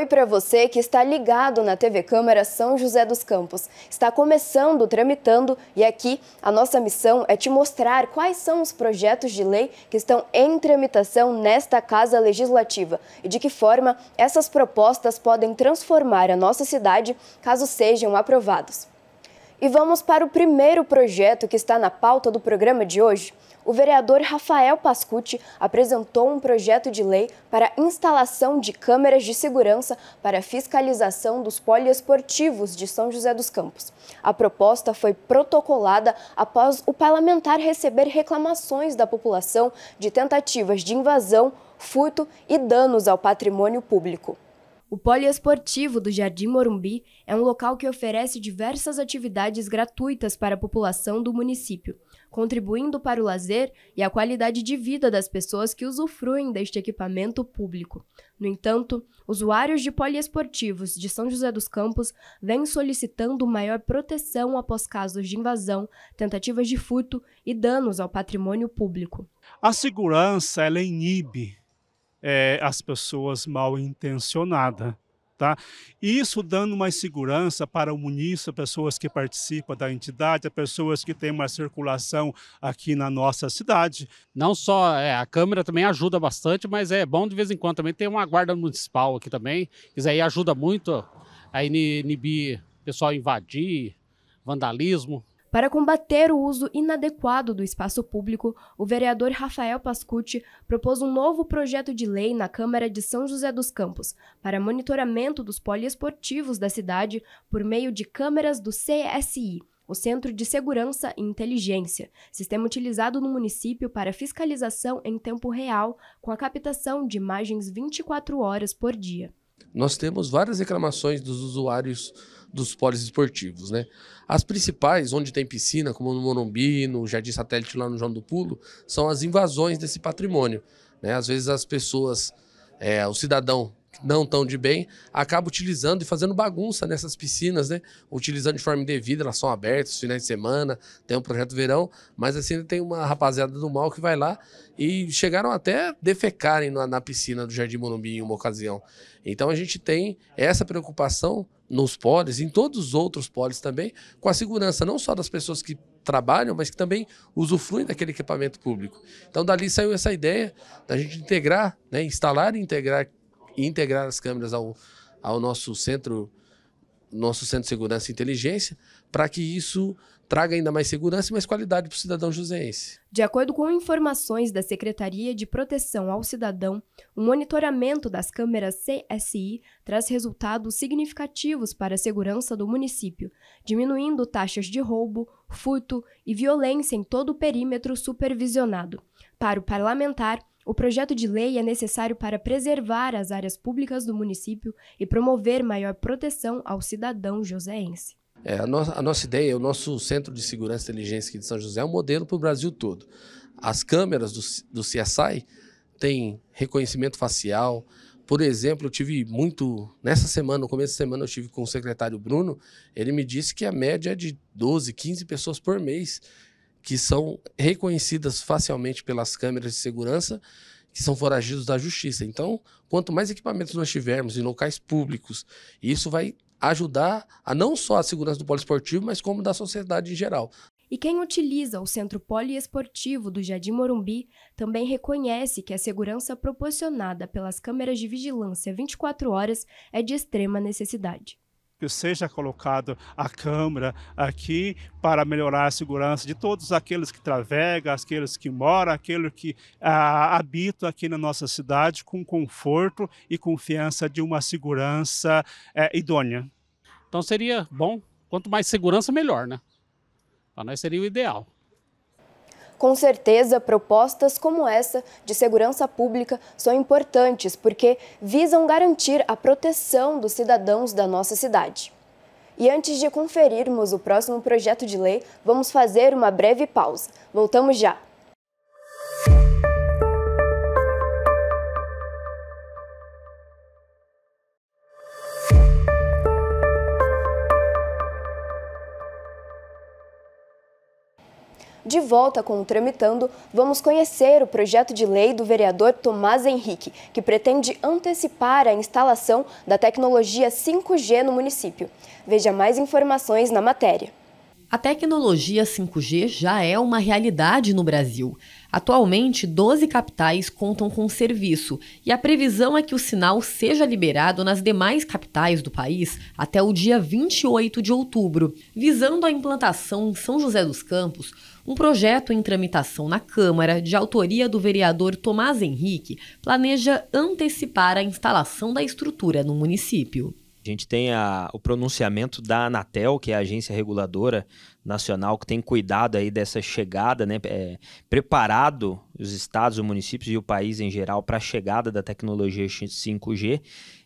Oi para você que está ligado na TV Câmara São José dos Campos. Está começando, tramitando e aqui a nossa missão é te mostrar quais são os projetos de lei que estão em tramitação nesta Casa Legislativa e de que forma essas propostas podem transformar a nossa cidade caso sejam aprovados. E vamos para o primeiro projeto que está na pauta do programa de hoje. O vereador Rafael Pascucci apresentou um projeto de lei para instalação de câmeras de segurança para fiscalização dos poliesportivos de São José dos Campos. A proposta foi protocolada após o parlamentar receber reclamações da população de tentativas de invasão, furto e danos ao patrimônio público. O poliesportivo do Jardim Morumbi é um local que oferece diversas atividades gratuitas para a população do município, contribuindo para o lazer e a qualidade de vida das pessoas que usufruem deste equipamento público. No entanto, usuários de poliesportivos de São José dos Campos vêm solicitando maior proteção após casos de invasão, tentativas de furto e danos ao patrimônio público. A segurança ela inibe é, as pessoas mal intencionadas. Tá? Isso dando mais segurança para o munícipe, pessoas que participam da entidade, pessoas que têm uma circulação aqui na nossa cidade. Não só é, a Câmara também ajuda bastante, mas é bom de vez em quando também tem uma guarda municipal aqui também, que aí ajuda muito a inibir pessoal invadir, vandalismo. Para combater o uso inadequado do espaço público, o vereador Rafael Pascucci propôs um novo projeto de lei na Câmara de São José dos Campos para monitoramento dos poliesportivos da cidade por meio de câmeras do CSI, o Centro de Segurança e Inteligência, sistema utilizado no município para fiscalização em tempo real, com a captação de imagens 24 horas por dia. Nós temos várias reclamações dos usuários dos polos esportivos, né? As principais, onde tem piscina, como no Morumbi, no Jardim Satélite lá no João do Pulo, são as invasões desse patrimônio, né? Às vezes as pessoas, é, o cidadão não tão de bem, acaba utilizando e fazendo bagunça nessas piscinas, né? Utilizando de forma indevida, elas são abertas, finais de semana, tem um projeto verão, mas assim tem uma rapaziada do mal que vai lá e chegaram até defecarem na, na piscina do Jardim Morumbi em uma ocasião. Então a gente tem essa preocupação nos polis, em todos os outros polis também, com a segurança não só das pessoas que trabalham, mas que também usufruem daquele equipamento público. Então, dali saiu essa ideia da gente integrar, né, instalar e integrar integrar as câmeras ao, ao nosso centro nosso centro de segurança e inteligência para que isso traga ainda mais segurança e mais qualidade para o cidadão juseense. De acordo com informações da Secretaria de Proteção ao Cidadão, o monitoramento das câmeras CSI traz resultados significativos para a segurança do município, diminuindo taxas de roubo, furto e violência em todo o perímetro supervisionado. Para o parlamentar, o projeto de lei é necessário para preservar as áreas públicas do município e promover maior proteção ao cidadão joseense. É, a, nossa, a nossa ideia, o nosso Centro de Segurança e Inteligência aqui de São José é um modelo para o Brasil todo. As câmeras do, do CSI têm reconhecimento facial. Por exemplo, eu tive muito. Nessa semana, no começo da semana, eu estive com o secretário Bruno. Ele me disse que a média é de 12, 15 pessoas por mês que são reconhecidas facialmente pelas câmeras de segurança, que são foragidos da justiça. Então, quanto mais equipamentos nós tivermos em locais públicos, isso vai ajudar a não só a segurança do poliesportivo, mas como da sociedade em geral. E quem utiliza o Centro Poliesportivo do Jardim Morumbi também reconhece que a segurança proporcionada pelas câmeras de vigilância 24 horas é de extrema necessidade que seja colocado a câmera aqui para melhorar a segurança de todos aqueles que travegam, aqueles que moram, aqueles que ah, habitam aqui na nossa cidade com conforto e confiança de uma segurança eh, idônea. Então seria bom, quanto mais segurança, melhor, né? Para nós seria o ideal. Com certeza, propostas como essa de segurança pública são importantes porque visam garantir a proteção dos cidadãos da nossa cidade. E antes de conferirmos o próximo projeto de lei, vamos fazer uma breve pausa. Voltamos já! De volta com o Tramitando, vamos conhecer o projeto de lei do vereador Tomás Henrique, que pretende antecipar a instalação da tecnologia 5G no município. Veja mais informações na matéria. A tecnologia 5G já é uma realidade no Brasil. Atualmente, 12 capitais contam com o serviço e a previsão é que o sinal seja liberado nas demais capitais do país até o dia 28 de outubro. Visando a implantação em São José dos Campos, um projeto em tramitação na Câmara, de autoria do vereador Tomás Henrique, planeja antecipar a instalação da estrutura no município. A gente tem a, o pronunciamento da Anatel, que é a agência reguladora nacional que tem cuidado aí dessa chegada, né, é, preparado os estados, os municípios e o país em geral para a chegada da tecnologia 5G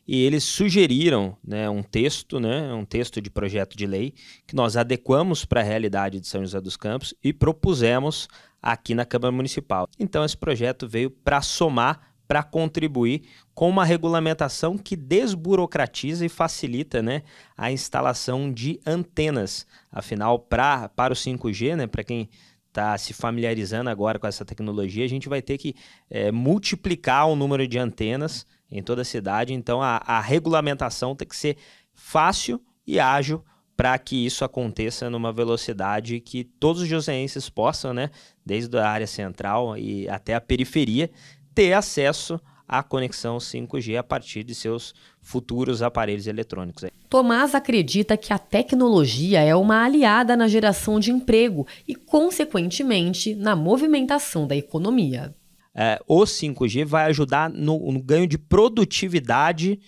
e eles sugeriram né, um texto, né, um texto de projeto de lei, que nós adequamos para a realidade de São José dos Campos e propusemos aqui na Câmara Municipal. Então, esse projeto veio para somar para contribuir com uma regulamentação que desburocratiza e facilita né, a instalação de antenas. Afinal, pra, para o 5G, né, para quem está se familiarizando agora com essa tecnologia, a gente vai ter que é, multiplicar o número de antenas em toda a cidade. Então a, a regulamentação tem que ser fácil e ágil para que isso aconteça numa velocidade que todos os joseenses possam, né, desde a área central e até a periferia, ter acesso à conexão 5G a partir de seus futuros aparelhos eletrônicos. Tomás acredita que a tecnologia é uma aliada na geração de emprego e, consequentemente, na movimentação da economia. É, o 5G vai ajudar no, no ganho de produtividade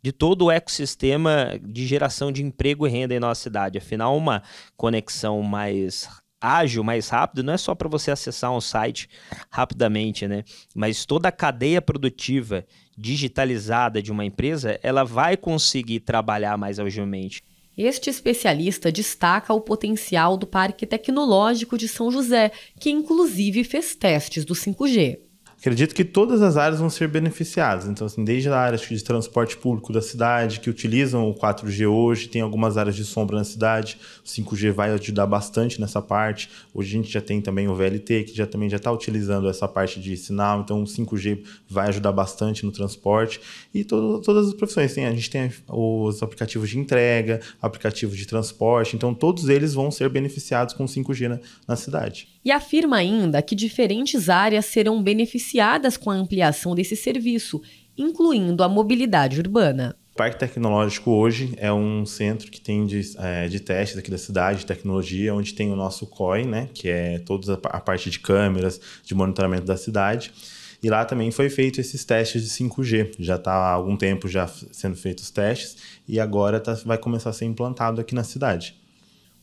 de todo o ecossistema de geração de emprego e renda em nossa cidade. Afinal, uma conexão mais ágil, mais rápida, não é só para você acessar um site rapidamente, né? Mas toda a cadeia produtiva digitalizada de uma empresa, ela vai conseguir trabalhar mais agilmente. Este especialista destaca o potencial do Parque Tecnológico de São José, que inclusive fez testes do 5G. Acredito que todas as áreas vão ser beneficiadas. Então, assim, desde a área de transporte público da cidade, que utilizam o 4G hoje, tem algumas áreas de sombra na cidade, o 5G vai ajudar bastante nessa parte. Hoje a gente já tem também o VLT, que já também já está utilizando essa parte de sinal, então o 5G vai ajudar bastante no transporte. E todo, todas as profissões. Tem, a gente tem os aplicativos de entrega, aplicativos de transporte, então todos eles vão ser beneficiados com o 5G na, na cidade e afirma ainda que diferentes áreas serão beneficiadas com a ampliação desse serviço, incluindo a mobilidade urbana. O Parque Tecnológico hoje é um centro que tem de, é, de testes aqui da cidade, de tecnologia, onde tem o nosso COI, né, que é toda a parte de câmeras, de monitoramento da cidade. E lá também foi feito esses testes de 5G. Já está há algum tempo já sendo feitos os testes e agora tá, vai começar a ser implantado aqui na cidade.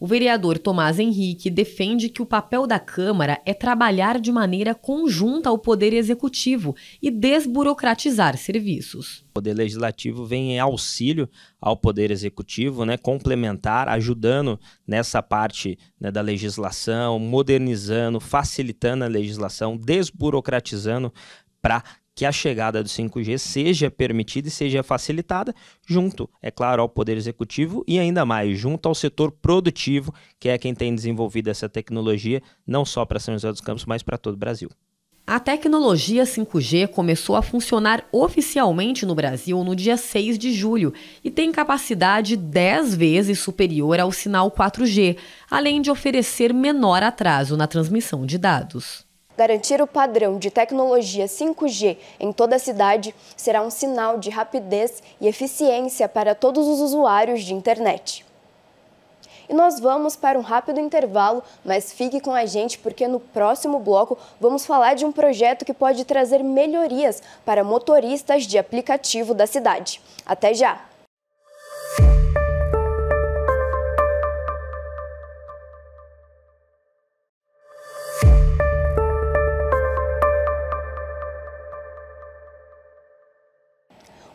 O vereador Tomás Henrique defende que o papel da Câmara é trabalhar de maneira conjunta ao Poder Executivo e desburocratizar serviços. O Poder Legislativo vem em auxílio ao Poder Executivo, né, complementar, ajudando nessa parte né, da legislação, modernizando, facilitando a legislação, desburocratizando para que a chegada do 5G seja permitida e seja facilitada, junto, é claro, ao Poder Executivo e ainda mais, junto ao setor produtivo, que é quem tem desenvolvido essa tecnologia, não só para São José dos Campos, mas para todo o Brasil. A tecnologia 5G começou a funcionar oficialmente no Brasil no dia 6 de julho e tem capacidade 10 vezes superior ao sinal 4G, além de oferecer menor atraso na transmissão de dados. Garantir o padrão de tecnologia 5G em toda a cidade será um sinal de rapidez e eficiência para todos os usuários de internet. E nós vamos para um rápido intervalo, mas fique com a gente porque no próximo bloco vamos falar de um projeto que pode trazer melhorias para motoristas de aplicativo da cidade. Até já!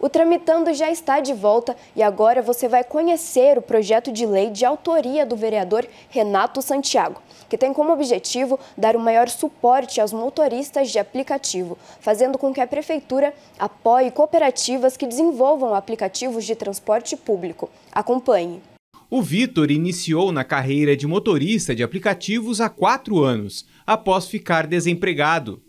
O Tramitando já está de volta e agora você vai conhecer o projeto de lei de autoria do vereador Renato Santiago, que tem como objetivo dar o um maior suporte aos motoristas de aplicativo, fazendo com que a Prefeitura apoie cooperativas que desenvolvam aplicativos de transporte público. Acompanhe. O Vitor iniciou na carreira de motorista de aplicativos há quatro anos, após ficar desempregado.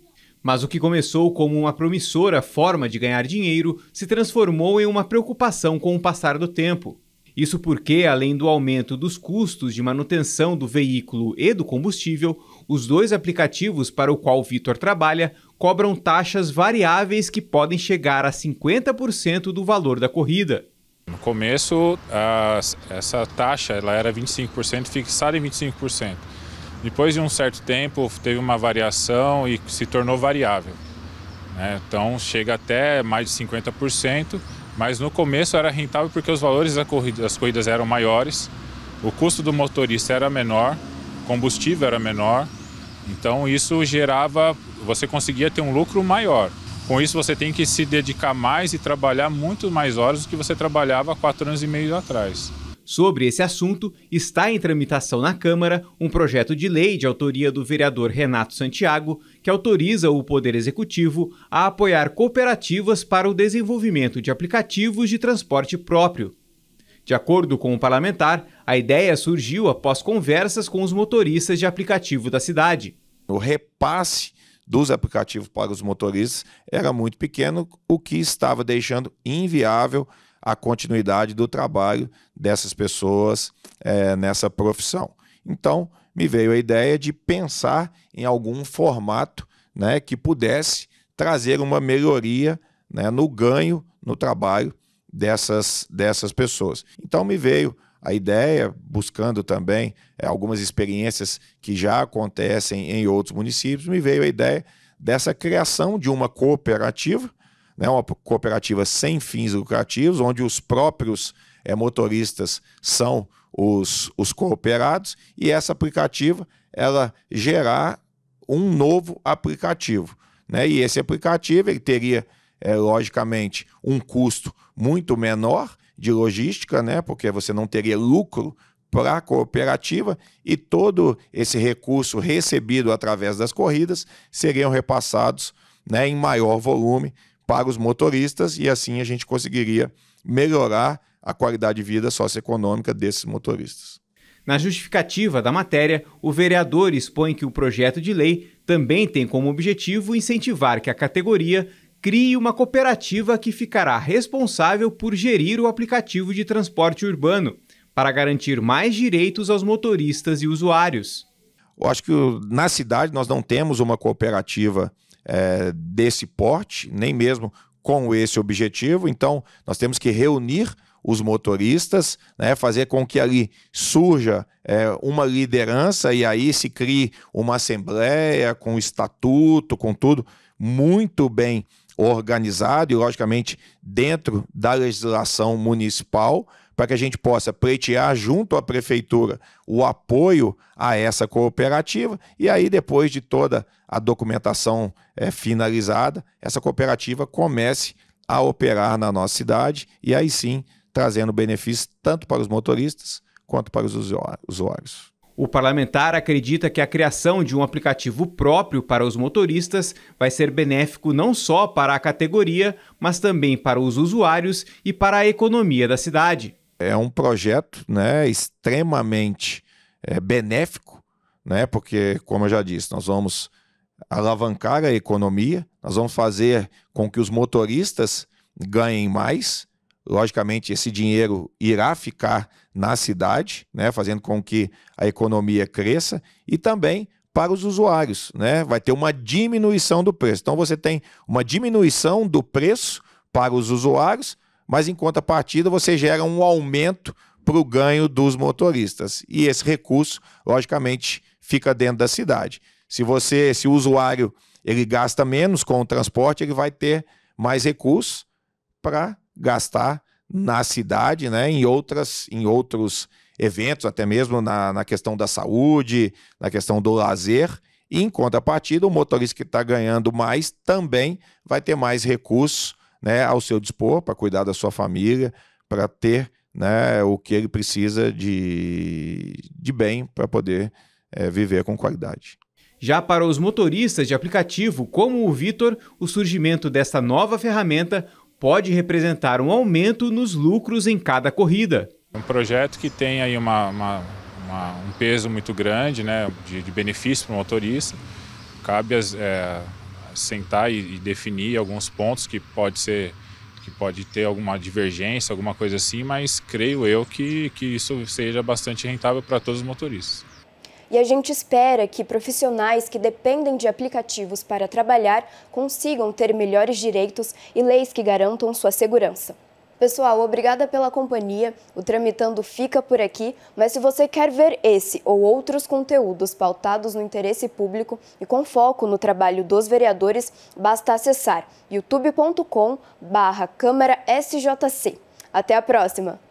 Mas o que começou como uma promissora forma de ganhar dinheiro se transformou em uma preocupação com o passar do tempo. Isso porque, além do aumento dos custos de manutenção do veículo e do combustível, os dois aplicativos para o qual Vitor trabalha cobram taxas variáveis que podem chegar a 50% do valor da corrida. No começo, essa taxa ela era 25% fixada em 25%. Depois de um certo tempo, teve uma variação e se tornou variável. Né? Então, chega até mais de 50%, mas no começo era rentável porque os valores das corridas, das corridas eram maiores, o custo do motorista era menor, combustível era menor, então isso gerava, você conseguia ter um lucro maior. Com isso você tem que se dedicar mais e trabalhar muito mais horas do que você trabalhava há quatro anos e meio atrás. Sobre esse assunto, está em tramitação na Câmara um projeto de lei de autoria do vereador Renato Santiago que autoriza o Poder Executivo a apoiar cooperativas para o desenvolvimento de aplicativos de transporte próprio. De acordo com o parlamentar, a ideia surgiu após conversas com os motoristas de aplicativo da cidade. O repasse dos aplicativos para os motoristas era muito pequeno, o que estava deixando inviável a continuidade do trabalho dessas pessoas é, nessa profissão. Então, me veio a ideia de pensar em algum formato né, que pudesse trazer uma melhoria né, no ganho no trabalho dessas, dessas pessoas. Então, me veio a ideia, buscando também é, algumas experiências que já acontecem em outros municípios, me veio a ideia dessa criação de uma cooperativa né, uma cooperativa sem fins lucrativos, onde os próprios é, motoristas são os, os cooperados, e essa aplicativa ela gerar um novo aplicativo. Né? E esse aplicativo ele teria, é, logicamente, um custo muito menor de logística, né? porque você não teria lucro para a cooperativa e todo esse recurso recebido através das corridas seriam repassados né, em maior volume para os motoristas e assim a gente conseguiria melhorar a qualidade de vida socioeconômica desses motoristas. Na justificativa da matéria, o vereador expõe que o projeto de lei também tem como objetivo incentivar que a categoria crie uma cooperativa que ficará responsável por gerir o aplicativo de transporte urbano, para garantir mais direitos aos motoristas e usuários. Eu acho que na cidade nós não temos uma cooperativa é, desse porte, nem mesmo com esse objetivo. Então, nós temos que reunir os motoristas, né, fazer com que ali surja é, uma liderança e aí se crie uma assembleia com estatuto, com tudo muito bem organizado e, logicamente, dentro da legislação municipal, para que a gente possa pleitear junto à prefeitura o apoio a essa cooperativa e aí depois de toda a documentação é, finalizada, essa cooperativa comece a operar na nossa cidade e aí sim trazendo benefícios tanto para os motoristas quanto para os usuários. O parlamentar acredita que a criação de um aplicativo próprio para os motoristas vai ser benéfico não só para a categoria, mas também para os usuários e para a economia da cidade. É um projeto né, extremamente é, benéfico, né, porque, como eu já disse, nós vamos alavancar a economia, nós vamos fazer com que os motoristas ganhem mais. Logicamente, esse dinheiro irá ficar na cidade, né, fazendo com que a economia cresça e também para os usuários, né? Vai ter uma diminuição do preço. Então você tem uma diminuição do preço para os usuários, mas em contrapartida você gera um aumento para o ganho dos motoristas. E esse recurso, logicamente, fica dentro da cidade. Se você, se o usuário ele gasta menos com o transporte, ele vai ter mais recursos para gastar na cidade, né, em outras, em outros eventos, até mesmo na, na questão da saúde, na questão do lazer. E, em contrapartida, o motorista que está ganhando mais também vai ter mais recursos né, ao seu dispor para cuidar da sua família, para ter né, o que ele precisa de, de bem para poder é, viver com qualidade. Já para os motoristas de aplicativo, como o Vitor, o surgimento desta nova ferramenta pode representar um aumento nos lucros em cada corrida. Um projeto que tem aí uma, uma, uma, um peso muito grande né, de, de benefício para o motorista. Cabe as, é, eh, sentar e, e, definir alguns pontos que pode ser que pode ter alguma divergência, alguma coisa assim, mas creio eu que, que isso seja bastante rentável para todos os motoristas. E a gente espera que profissionais que dependem de aplicativos para trabalhar consigam ter melhores direitos e leis que garantam sua segurança. Pessoal, obrigada pela companhia. O Tramitando fica por aqui, mas se você quer ver esse ou outros conteúdos pautados no interesse público e com foco no trabalho dos vereadores, basta acessar youtube.com barra Câmara SJC. Até a próxima!